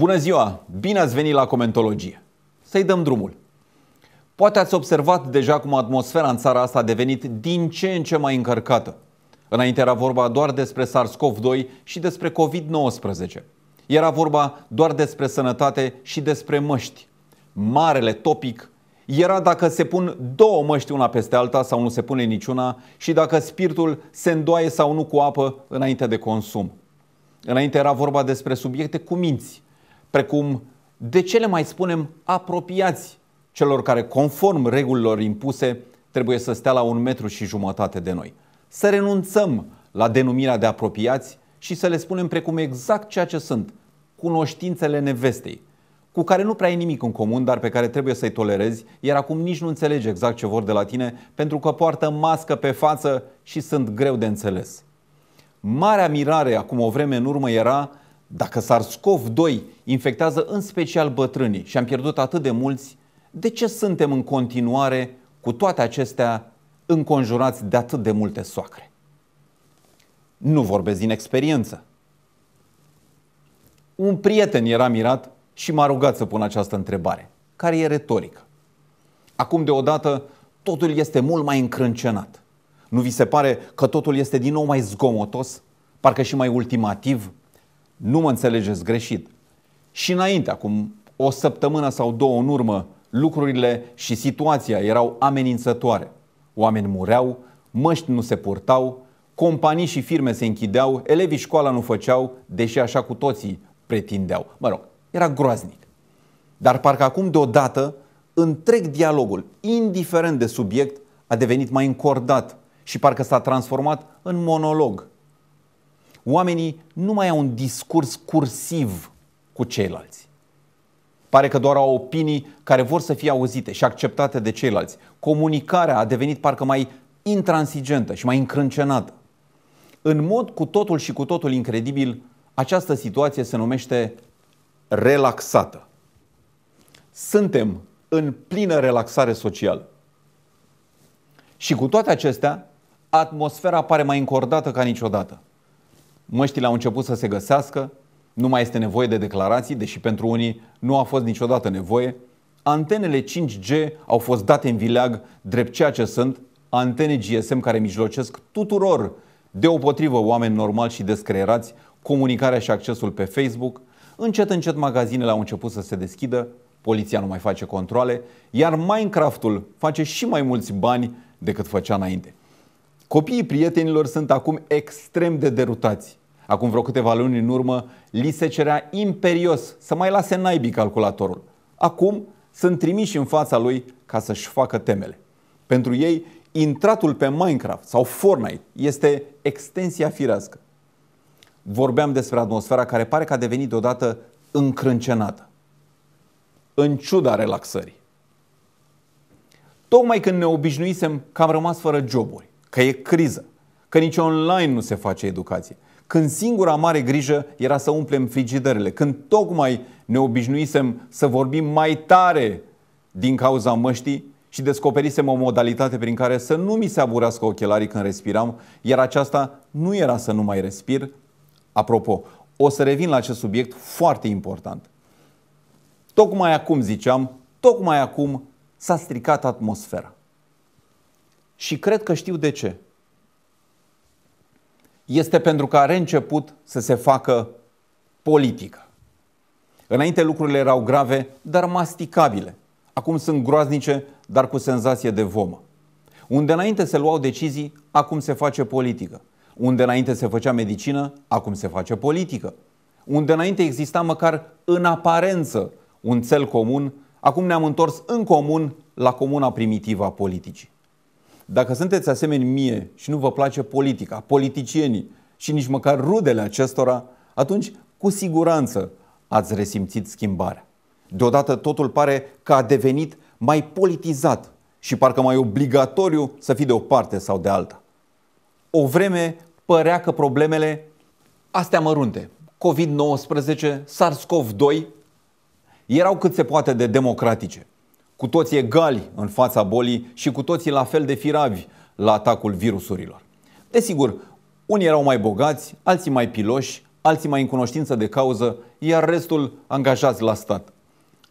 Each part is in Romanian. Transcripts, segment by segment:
Bună ziua! Bine ați venit la Comentologie! Să-i dăm drumul! Poate ați observat deja cum atmosfera în țara asta a devenit din ce în ce mai încărcată. Înainte era vorba doar despre SARS-CoV-2 și despre COVID-19. Era vorba doar despre sănătate și despre măști. Marele topic era dacă se pun două măști una peste alta sau nu se pune niciuna și dacă spiritul se îndoaie sau nu cu apă înainte de consum. Înainte era vorba despre subiecte cu minți, precum de ce le mai spunem apropiați celor care, conform regulilor impuse, trebuie să stea la un metru și jumătate de noi. Să renunțăm la denumirea de apropiați și să le spunem precum exact ceea ce sunt, cunoștințele nevestei, cu care nu prea ai nimic în comun, dar pe care trebuie să-i tolerezi, iar acum nici nu înțelegi exact ce vor de la tine, pentru că poartă mască pe față și sunt greu de înțeles. Marea mirare acum o vreme în urmă era dacă SARS-CoV-2 infectează în special bătrânii și am pierdut atât de mulți, de ce suntem în continuare, cu toate acestea, înconjurați de atât de multe soacre? Nu vorbesc din experiență. Un prieten era mirat și m-a rugat să pun această întrebare, care e retorică. Acum deodată totul este mult mai încrâncenat. Nu vi se pare că totul este din nou mai zgomotos, parcă și mai ultimativ, nu mă înțelegeți greșit, și înainte, acum o săptămână sau două în urmă, lucrurile și situația erau amenințătoare. Oameni mureau, măști nu se purtau, companii și firme se închideau, elevii școala nu făceau, deși așa cu toții pretindeau. Mă rog, era groaznic. Dar parcă acum deodată întreg dialogul, indiferent de subiect, a devenit mai încordat și parcă s-a transformat în monolog, oamenii nu mai au un discurs cursiv cu ceilalți. Pare că doar au opinii care vor să fie auzite și acceptate de ceilalți. Comunicarea a devenit parcă mai intransigentă și mai încrâncenată. În mod cu totul și cu totul incredibil, această situație se numește relaxată. Suntem în plină relaxare socială. Și cu toate acestea, atmosfera pare mai încordată ca niciodată. Măștile au început să se găsească, nu mai este nevoie de declarații, deși pentru unii nu a fost niciodată nevoie. Antenele 5G au fost date în vileag drept ceea ce sunt, antene GSM care mijlocesc tuturor, deopotrivă oameni normali și descreerați, comunicarea și accesul pe Facebook. Încet, încet magazinele au început să se deschidă, poliția nu mai face controle, iar Minecraft-ul face și mai mulți bani decât făcea înainte. Copiii prietenilor sunt acum extrem de derutați. Acum vreo câteva luni în urmă, li se cerea imperios să mai lase naibii calculatorul. Acum sunt trimiși în fața lui ca să-și facă temele. Pentru ei, intratul pe Minecraft sau Fortnite este extensia firească. Vorbeam despre atmosfera care pare că a devenit deodată încrâncenată. În ciuda relaxării. Tocmai când ne obișnuisem că am rămas fără joburi, că e criză, că nici online nu se face educație – când singura mare grijă era să umplem frigiderele, când tocmai ne obișnuisem să vorbim mai tare din cauza măștii și descoperisem o modalitate prin care să nu mi se aburească ochelarii când respiram, iar aceasta nu era să nu mai respir. Apropo, o să revin la acest subiect foarte important. Tocmai acum, ziceam, tocmai acum s-a stricat atmosfera. Și cred că știu de ce este pentru că a reînceput să se facă politică. Înainte lucrurile erau grave, dar masticabile. Acum sunt groaznice, dar cu senzație de vomă. Unde înainte se luau decizii, acum se face politică. Unde înainte se făcea medicină, acum se face politică. Unde înainte exista măcar în aparență un cel comun, acum ne-am întors în comun la comuna primitivă a politicii. Dacă sunteți asemeni mie și nu vă place politica, politicienii și nici măcar rudele acestora, atunci cu siguranță ați resimțit schimbarea. Deodată totul pare că a devenit mai politizat și parcă mai obligatoriu să fii de o parte sau de alta. O vreme părea că problemele astea mărunte, COVID-19, SARS-CoV-2, erau cât se poate de democratice cu toți egali în fața bolii și cu toții la fel de firavi la atacul virusurilor. Desigur, unii erau mai bogați, alții mai piloși, alții mai în cunoștință de cauză, iar restul angajați la stat.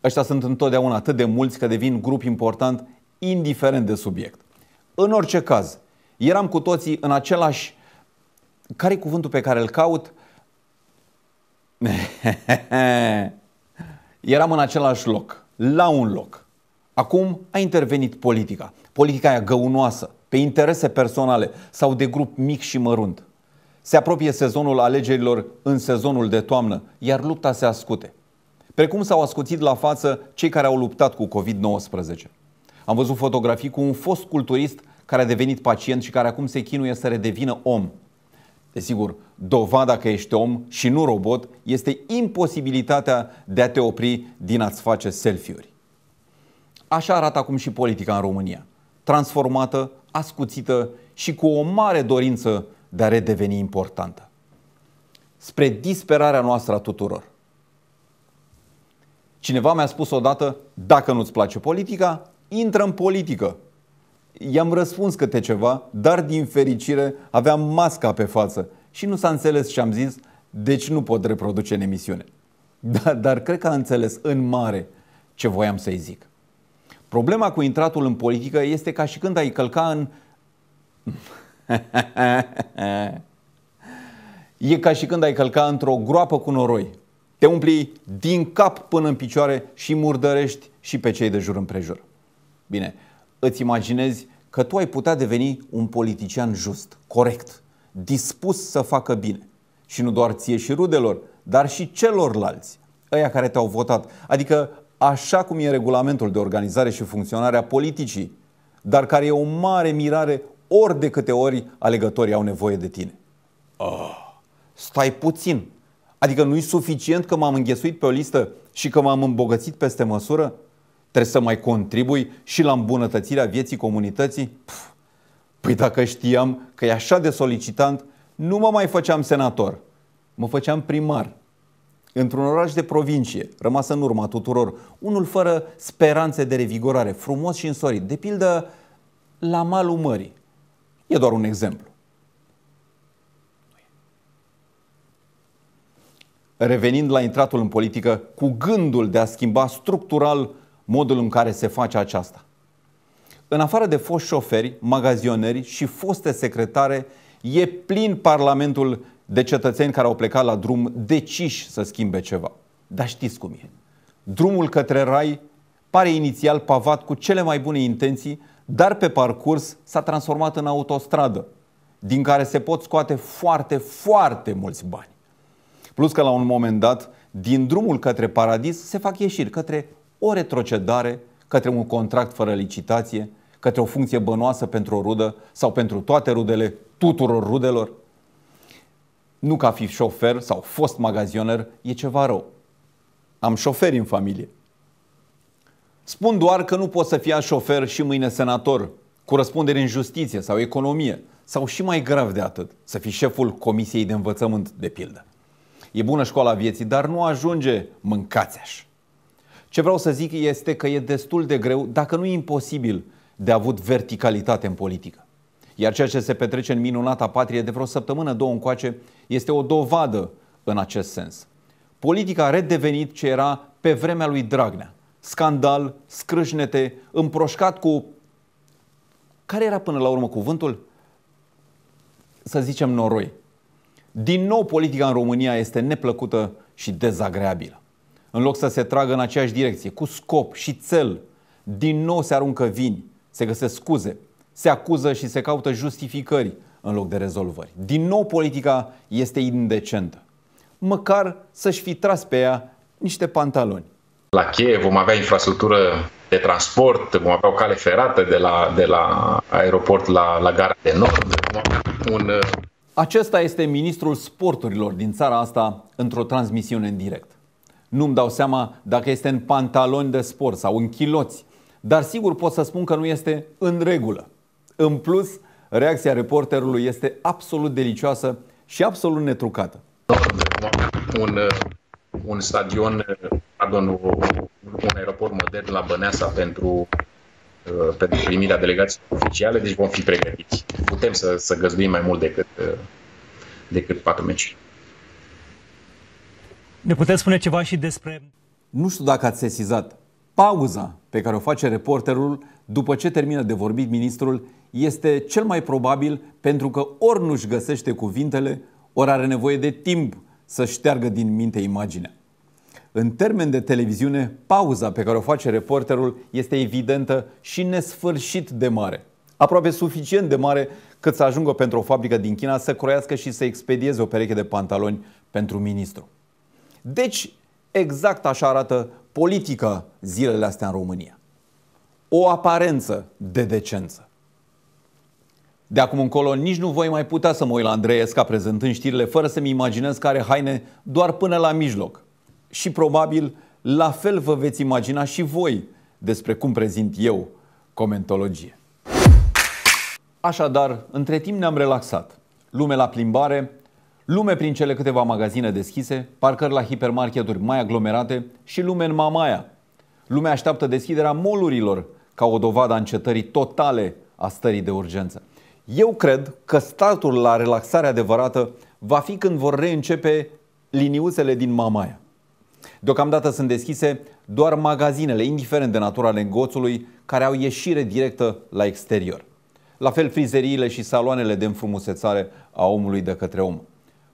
Ăștia sunt întotdeauna atât de mulți că devin grup important, indiferent de subiect. În orice caz, eram cu toții în același... care cuvântul pe care îl caut? eram în același loc, la un loc. Acum a intervenit politica. Politica aia găunoasă, pe interese personale sau de grup mic și mărunt. Se apropie sezonul alegerilor în sezonul de toamnă, iar lupta se ascute. Precum s-au ascuțit la față cei care au luptat cu COVID-19. Am văzut fotografii cu un fost culturist care a devenit pacient și care acum se chinuie să redevină om. Desigur, dovada că ești om și nu robot este imposibilitatea de a te opri din a-ți face selfie-uri. Așa arată acum și politica în România. Transformată, ascuțită și cu o mare dorință de a redeveni importantă. Spre disperarea noastră a tuturor. Cineva mi-a spus odată, dacă nu-ți place politica, intră în politică. I-am răspuns câte ceva, dar din fericire aveam masca pe față și nu s-a înțeles ce am zis, deci nu pot reproduce în emisiune. Dar, dar cred că a înțeles în mare ce voiam să-i zic. Problema cu intratul în politică este ca și când ai călca în... e ca și când ai călca într-o groapă cu noroi. Te umpli din cap până în picioare și murdărești și pe cei de jur împrejur. Bine, îți imaginezi că tu ai putea deveni un politician just, corect, dispus să facă bine. Și nu doar ție și rudelor, dar și celorlalți, ăia care te-au votat. Adică așa cum e regulamentul de organizare și funcționare a politicii, dar care e o mare mirare ori de câte ori alegătorii au nevoie de tine. Oh, stai puțin. Adică nu-i suficient că m-am înghesuit pe o listă și că m-am îmbogățit peste măsură? Trebuie să mai contribui și la îmbunătățirea vieții comunității? Pf, păi dacă știam că e așa de solicitant, nu mă mai făceam senator. Mă făceam primar Într-un oraș de provincie, rămas în urma tuturor, unul fără speranțe de revigorare, frumos și însorit, de pildă la malul mării. E doar un exemplu. Revenind la intratul în politică, cu gândul de a schimba structural modul în care se face aceasta. În afară de foști șoferi, magazioneri și foste secretare, e plin Parlamentul de cetățeni care au plecat la drum deciși să schimbe ceva. Dar știți cum e. Drumul către rai pare inițial pavat cu cele mai bune intenții, dar pe parcurs s-a transformat în autostradă, din care se pot scoate foarte, foarte mulți bani. Plus că la un moment dat, din drumul către paradis se fac ieșiri către o retrocedare, către un contract fără licitație, către o funcție bănoasă pentru o rudă sau pentru toate rudele tuturor rudelor. Nu ca fi șofer sau fost magazioner e ceva rău. Am șoferi în familie. Spun doar că nu poți să fie șofer și mâine senator, cu răspundere în justiție sau economie, sau și mai grav de atât, să fii șeful Comisiei de Învățământ, de pildă. E bună școala vieții, dar nu ajunge mâncați-aș. Ce vreau să zic este că e destul de greu, dacă nu imposibil, de avut verticalitate în politică. Iar ceea ce se petrece în minunata patrie de vreo săptămână, două încoace, este o dovadă în acest sens. Politica a redevenit ce era pe vremea lui Dragnea. Scandal, scrâșnete, împroșcat cu... Care era până la urmă cuvântul? Să zicem noroi. Din nou, politica în România este neplăcută și dezagreabilă. În loc să se tragă în aceeași direcție, cu scop și cel, din nou se aruncă vini, se găsesc scuze, se acuză și se caută justificări în loc de rezolvări. Din nou, politica este indecentă. Măcar să-și fi tras pe ea niște pantaloni. La Kiev vom avea infrastructură de transport, vom avea o cale ferată de la, de la aeroport la, la gara de nord. Un... Uh, Acesta este ministrul sporturilor din țara asta într-o transmisiune în direct. Nu-mi dau seama dacă este în pantaloni de sport sau în chiloți, dar sigur pot să spun că nu este în regulă. În plus, reacția reporterului este absolut delicioasă și absolut netrucată. Un, uh, un stadion, uh, pardon, un aeroport modern la Băneasa pentru uh, pentru primirea delegației oficiale, deci vom fi pregătiți. Putem să, să găzduim mai mult decât, decât patru meci. Ne puteți spune ceva și despre... Nu știu dacă ați sesizat pauza pe care o face reporterul după ce termină de vorbit ministrul este cel mai probabil pentru că ori nu-și găsește cuvintele, ori are nevoie de timp să șteargă din minte imaginea. În termen de televiziune, pauza pe care o face reporterul este evidentă și nesfârșit de mare. Aproape suficient de mare cât să ajungă pentru o fabrică din China să croiască și să expedieze o pereche de pantaloni pentru ministru. Deci, exact așa arată politica zilele astea în România. O aparență de decență. De acum încolo nici nu voi mai putea să mă uit la Andreesca prezentând știrile fără să-mi imaginez care haine doar până la mijloc. Și probabil la fel vă veți imagina și voi despre cum prezint eu comentologie. Așadar, între timp ne-am relaxat. Lume la plimbare, lume prin cele câteva magazine deschise, parcări la hipermarketuri mai aglomerate și lume în Mamaia. Lumea așteaptă deschiderea molurilor ca o dovadă a încetării totale a stării de urgență. Eu cred că startul la relaxare adevărată va fi când vor reîncepe liniuțele din Mamaia. Deocamdată sunt deschise doar magazinele, indiferent de natura negoțului, care au ieșire directă la exterior. La fel frizeriile și saloanele de înfrumusețare a omului de către om.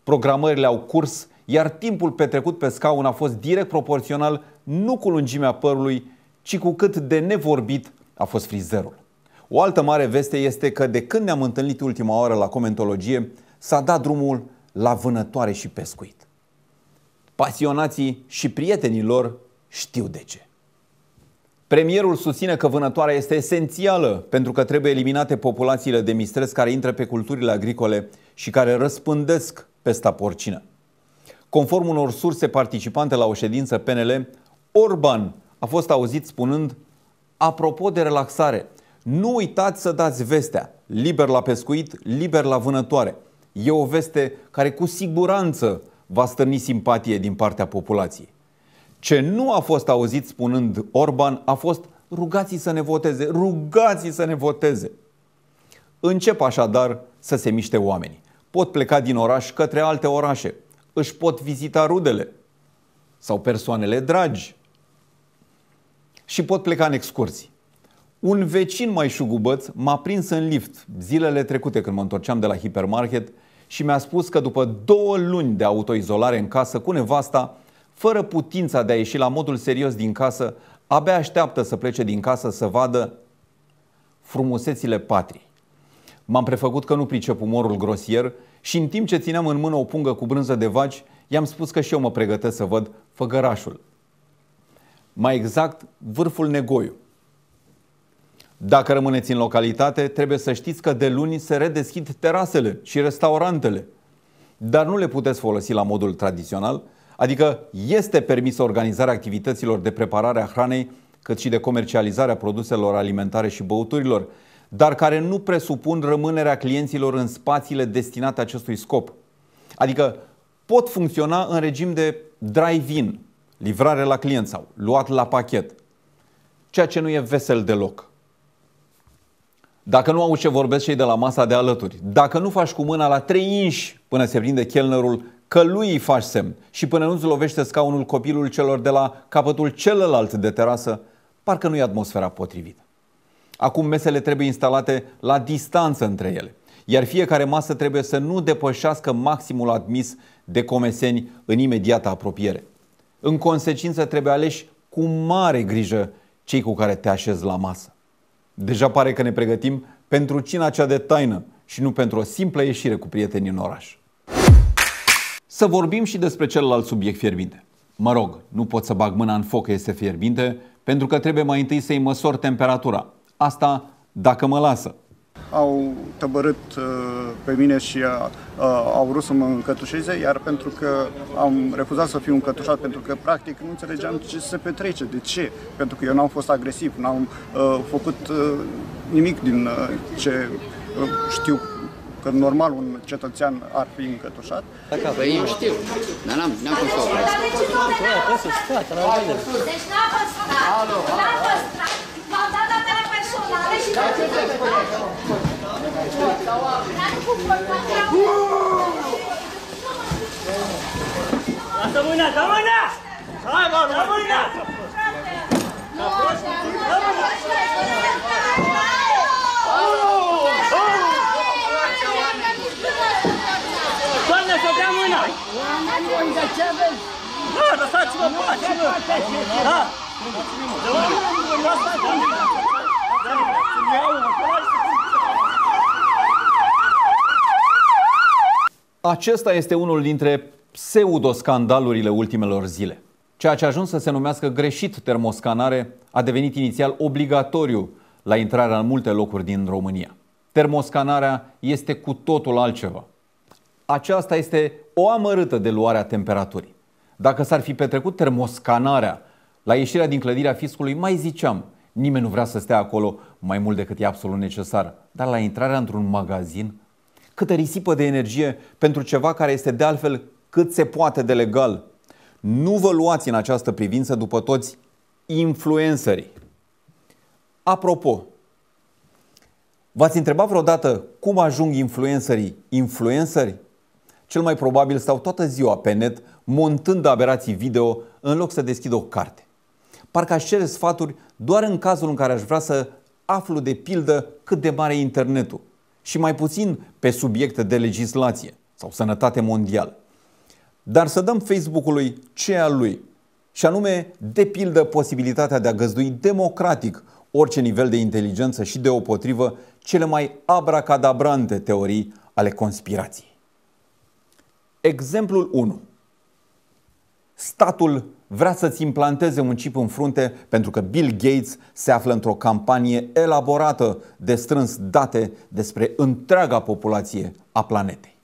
Programările au curs, iar timpul petrecut pe scaun a fost direct proporțional nu cu lungimea părului, ci cu cât de nevorbit a fost frizerul. O altă mare veste este că de când ne-am întâlnit ultima oară la comentologie, s-a dat drumul la vânătoare și pescuit. Pasionații și prietenii lor știu de ce. Premierul susține că vânătoarea este esențială pentru că trebuie eliminate populațiile de mistres care intră pe culturile agricole și care răspândesc pesta porcină. Conform unor surse participante la o ședință PNL, Orban a fost auzit spunând Apropo de relaxare, nu uitați să dați vestea. Liber la pescuit, liber la vânătoare. E o veste care cu siguranță va stârni simpatie din partea populației. Ce nu a fost auzit spunând Orban a fost rugați să ne voteze, rugați să ne voteze. Încep așadar să se miște oamenii. Pot pleca din oraș către alte orașe, își pot vizita rudele sau persoanele dragi și pot pleca în excursii. Un vecin mai șugubăț m-a prins în lift zilele trecute când mă întorceam de la hipermarket și mi-a spus că după două luni de autoizolare în casă cu nevasta, fără putința de a ieși la modul serios din casă, abia așteaptă să plece din casă să vadă frumusețile patrii. M-am prefăcut că nu pricep umorul grosier și în timp ce țineam în mână o pungă cu brânză de vaci, i-am spus că și eu mă pregătesc să văd făgărașul. Mai exact, vârful negoiu. Dacă rămâneți în localitate, trebuie să știți că de luni se redeschid terasele și restaurantele. Dar nu le puteți folosi la modul tradițional, adică este permisă organizarea activităților de preparare a hranei, cât și de comercializarea produselor alimentare și băuturilor, dar care nu presupun rămânerea clienților în spațiile destinate acestui scop. Adică pot funcționa în regim de drive-in, livrare la client sau luat la pachet, ceea ce nu e vesel deloc. Dacă nu au ce vorbesc cei de la masa de alături, dacă nu faci cu mâna la trei inși până se prinde chelnerul că lui îi faci semn și până nu-ți lovește scaunul copilul celor de la capătul celălalt de terasă, parcă nu e atmosfera potrivită. Acum mesele trebuie instalate la distanță între ele, iar fiecare masă trebuie să nu depășească maximul admis de comeseni în imediată apropiere. În consecință trebuie aleși cu mare grijă cei cu care te așezi la masă. Deja pare că ne pregătim pentru cina cea de taină și nu pentru o simplă ieșire cu prietenii în oraș. Să vorbim și despre celălalt subiect fierbinte. Mă rog, nu pot să bag mâna în foc că este fierbinte, pentru că trebuie mai întâi să-i măsor temperatura. Asta dacă mă lasă au tăbărât uh, pe mine și uh, uh, au vrut să mă încătușeze, iar pentru că am refuzat să fiu încătușat, pentru că practic nu înțelegeam ce se petrece, de ce, pentru că eu n-am fost agresiv, n-am făcut nimic din ce știu că normal un cetățean ar fi încătușat. Păi eu știu, dar n-am, n-am cum să o Păi, Deci n-a păstrat, n-a păstrat. Lasă mâna, dă mâna! Hai, mă, dă mâna! Doamne, să dea mâna! Da, lăsați-mă, pace, mă! Da! Lăsați-mă, lăsați-mă! Acesta este unul dintre pseudoscandalurile ultimelor zile. Ceea ce a ajuns să se numească greșit termoscanare a devenit inițial obligatoriu la intrarea în multe locuri din România. Termoscanarea este cu totul altceva. Aceasta este o amărâtă de luarea temperaturii. Dacă s-ar fi petrecut termoscanarea la ieșirea din clădirea fiscului, mai ziceam, Nimeni nu vrea să stea acolo mai mult decât e absolut necesar. Dar la intrarea într-un magazin, câtă risipă de energie pentru ceva care este de altfel cât se poate de legal. Nu vă luați în această privință după toți influencerii. Apropo, v-ați întrebat vreodată cum ajung influencerii influenceri? Cel mai probabil stau toată ziua pe net montând aberații video în loc să deschidă o carte. Parcă aș cere sfaturi doar în cazul în care aș vrea să aflu de pildă cât de mare e internetul și mai puțin pe subiecte de legislație sau sănătate mondială. Dar să dăm Facebook-ului ce al lui, și anume, de pildă, posibilitatea de a găzdui democratic orice nivel de inteligență și potrivă cele mai abracadabrante teorii ale conspirației. Exemplul 1. Statul vrea să-ți implanteze un chip în frunte pentru că Bill Gates se află într-o campanie elaborată de strâns date despre întreaga populație a planetei.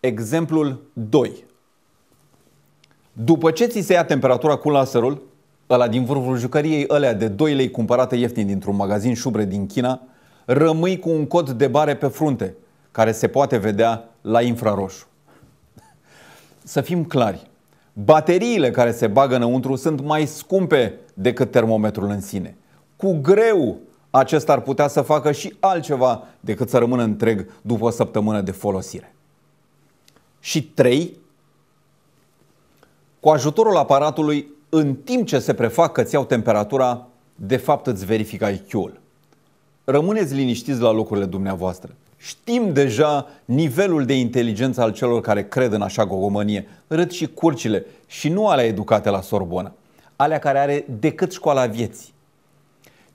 Exemplul 2. După ce ți se ia temperatura cu laserul, ăla din vârful jucăriei, ălea de 2 lei cumpărate ieftin dintr-un magazin șubre din China, rămâi cu un cod de bare pe frunte, care se poate vedea la infraroșu. Să fim clari, Bateriile care se bagă înăuntru sunt mai scumpe decât termometrul în sine. Cu greu acesta ar putea să facă și altceva decât să rămână întreg după o săptămână de folosire. Și 3. Cu ajutorul aparatului, în timp ce se prefac că ți iau temperatura, de fapt îți verifică IQ-ul rămâneți liniștiți la locurile dumneavoastră. Știm deja nivelul de inteligență al celor care cred în așa gogomănie. Râd și curcile și nu alea educate la Sorbona. Alea care are decât școala vieții.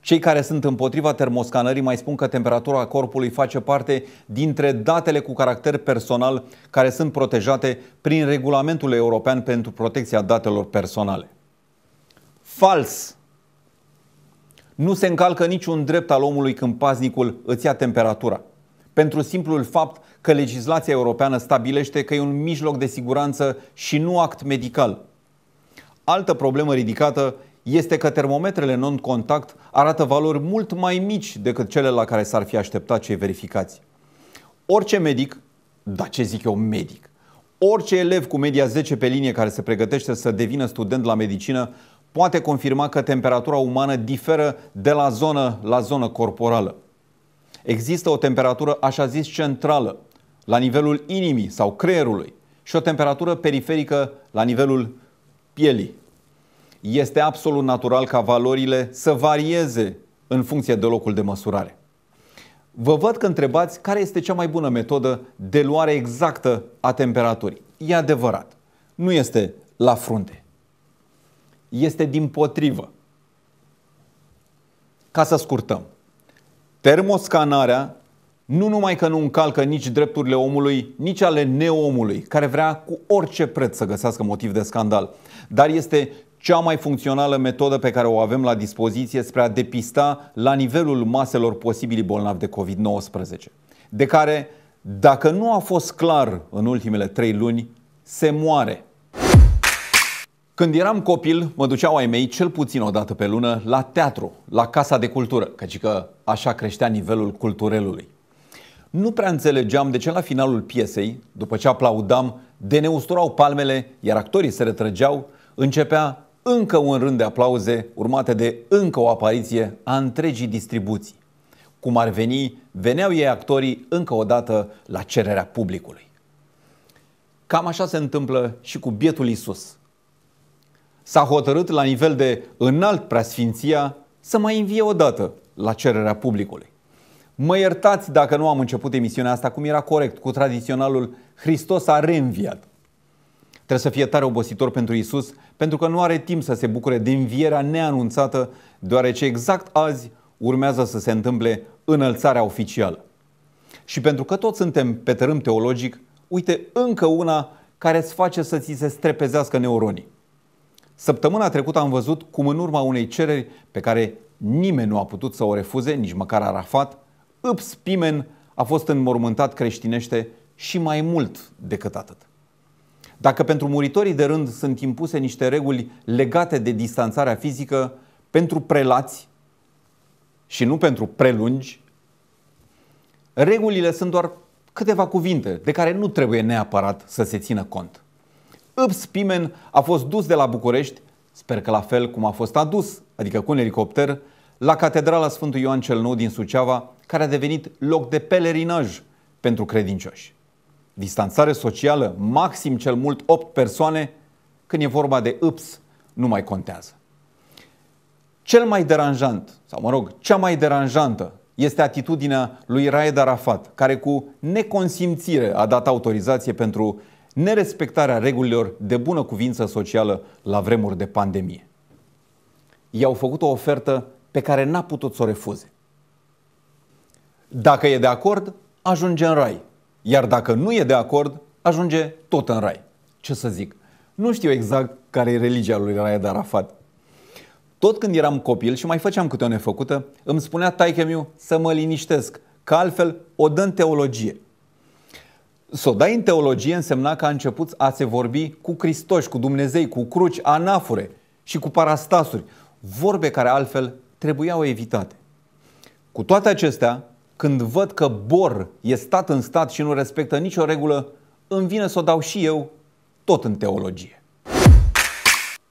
Cei care sunt împotriva termoscanării mai spun că temperatura corpului face parte dintre datele cu caracter personal care sunt protejate prin regulamentul european pentru protecția datelor personale. Fals! Nu se încalcă niciun drept al omului când paznicul îți ia temperatura. Pentru simplul fapt că legislația europeană stabilește că e un mijloc de siguranță și nu act medical. Altă problemă ridicată este că termometrele non-contact arată valori mult mai mici decât cele la care s-ar fi așteptat cei verificați. Orice medic, da ce zic eu medic, orice elev cu media 10 pe linie care se pregătește să devină student la medicină poate confirma că temperatura umană diferă de la zonă la zonă corporală. Există o temperatură așa zis centrală, la nivelul inimii sau creierului, și o temperatură periferică la nivelul pielii. Este absolut natural ca valorile să varieze în funcție de locul de măsurare. Vă văd că întrebați care este cea mai bună metodă de luare exactă a temperaturii. E adevărat, nu este la frunte este din potrivă. Ca să scurtăm, termoscanarea nu numai că nu încalcă nici drepturile omului, nici ale neomului, care vrea cu orice preț să găsească motiv de scandal, dar este cea mai funcțională metodă pe care o avem la dispoziție spre a depista la nivelul maselor posibili bolnavi de COVID-19, de care, dacă nu a fost clar în ultimele trei luni, se moare. Când eram copil, mă duceau ai mei cel puțin o dată pe lună la teatru, la Casa de Cultură, căci că așa creștea nivelul culturelului. Nu prea înțelegeam de ce la finalul piesei, după ce aplaudam, de ne usturau palmele, iar actorii se retrăgeau, începea încă un rând de aplauze, urmate de încă o apariție a întregii distribuții. Cum ar veni, veneau ei actorii încă o dată la cererea publicului. Cam așa se întâmplă și cu bietul Isus – s-a hotărât la nivel de înalt preasfinția să mai învie o dată la cererea publicului. Mă iertați dacă nu am început emisiunea asta cum era corect, cu tradiționalul Hristos a reînviat. Trebuie să fie tare obositor pentru Isus, pentru că nu are timp să se bucure de învierea neanunțată, deoarece exact azi urmează să se întâmple înălțarea oficială. Și pentru că toți suntem pe tărâm teologic, uite încă una care îți face să ți se strepezească neuronii. Săptămâna trecută am văzut cum în urma unei cereri pe care nimeni nu a putut să o refuze, nici măcar Arafat, Ips Pimen a fost înmormântat creștinește și mai mult decât atât. Dacă pentru muritorii de rând sunt impuse niște reguli legate de distanțarea fizică, pentru prelați și nu pentru prelungi, regulile sunt doar câteva cuvinte de care nu trebuie neapărat să se țină cont. Ups Pimen a fost dus de la București, sper că la fel cum a fost adus, adică cu un elicopter, la Catedrala Sfântul Ioan cel Nou din Suceava, care a devenit loc de pelerinaj pentru credincioși. Distanțare socială, maxim cel mult 8 persoane, când e vorba de ups, nu mai contează. Cel mai deranjant, sau mă rog, cea mai deranjantă este atitudinea lui Raed Arafat, care cu neconsimțire a dat autorizație pentru nerespectarea regulilor de bună cuvință socială la vremuri de pandemie. I-au făcut o ofertă pe care n-a putut să o refuze. Dacă e de acord, ajunge în rai. Iar dacă nu e de acord, ajunge tot în rai. Ce să zic? Nu știu exact care e religia lui Raed Arafat. Tot când eram copil și mai făceam câte o nefăcută, îmi spunea taică să mă liniștesc, că altfel o dăm teologie – să o dai în teologie însemna că a început a se vorbi cu Hristoși, cu Dumnezei, cu cruci, anafure și cu parastasuri, vorbe care altfel trebuiau evitate. Cu toate acestea, când văd că Bor e stat în stat și nu respectă nicio regulă, îmi vine să o dau și eu tot în teologie.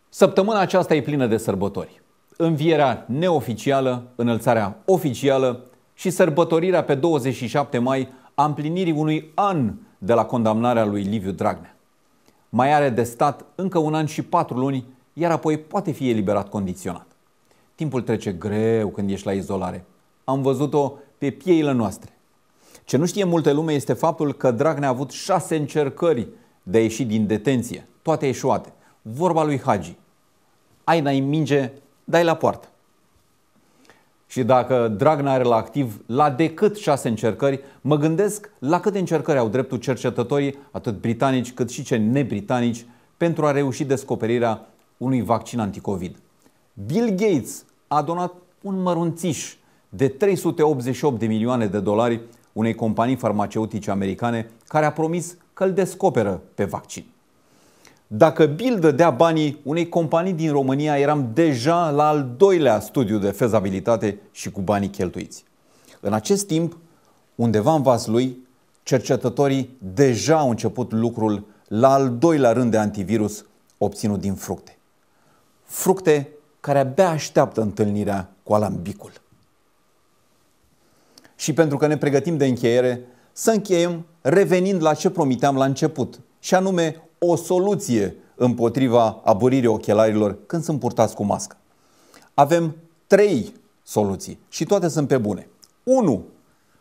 Săptămâna aceasta e plină de sărbători. Învierea neoficială, înălțarea oficială și sărbătorirea pe 27 mai a împlinirii unui an de la condamnarea lui Liviu Dragnea. Mai are de stat încă un an și patru luni, iar apoi poate fi eliberat condiționat. Timpul trece greu când ești la izolare. Am văzut-o pe pieile noastre. Ce nu știe multe lume este faptul că Dragnea a avut șase încercări de a ieși din detenție, toate eșuate. Vorba lui Hagi. Ai n-ai minge, dai la poartă. Și dacă Dragnea are la activ la decât șase încercări, mă gândesc la câte încercări au dreptul cercetătorii, atât britanici cât și cei nebritanici, pentru a reuși descoperirea unui vaccin anticovid. Bill Gates a donat un mărunțiș de 388 de milioane de dolari unei companii farmaceutice americane care a promis că îl descoperă pe vaccin. Dacă Bill dădea banii unei companii din România, eram deja la al doilea studiu de fezabilitate și cu banii cheltuiți. În acest timp, undeva în lui, cercetătorii deja au început lucrul la al doilea rând de antivirus obținut din fructe. Fructe care abia așteaptă întâlnirea cu alambicul. Și pentru că ne pregătim de încheiere, să încheiem revenind la ce promiteam la început, și anume o soluție împotriva aburirii ochelarilor când sunt purtați cu mască. Avem trei soluții și toate sunt pe bune. unu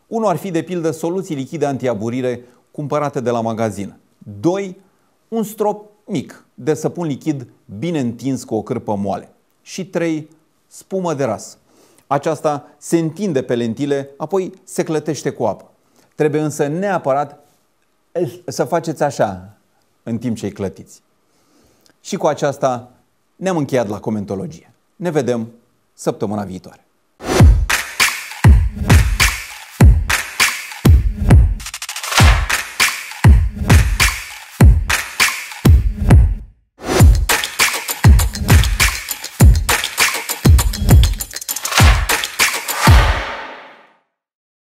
unu ar fi de pildă soluții lichide antiaburire cumpărate de la magazin. doi Un strop mic de săpun lichid bine întins cu o cârpă moale. Și trei Spumă de ras. Aceasta se întinde pe lentile, apoi se clătește cu apă. Trebuie însă neapărat să faceți așa, în timp ce îi clătiți. Și cu aceasta ne-am încheiat la comentologie. Ne vedem săptămâna viitoare.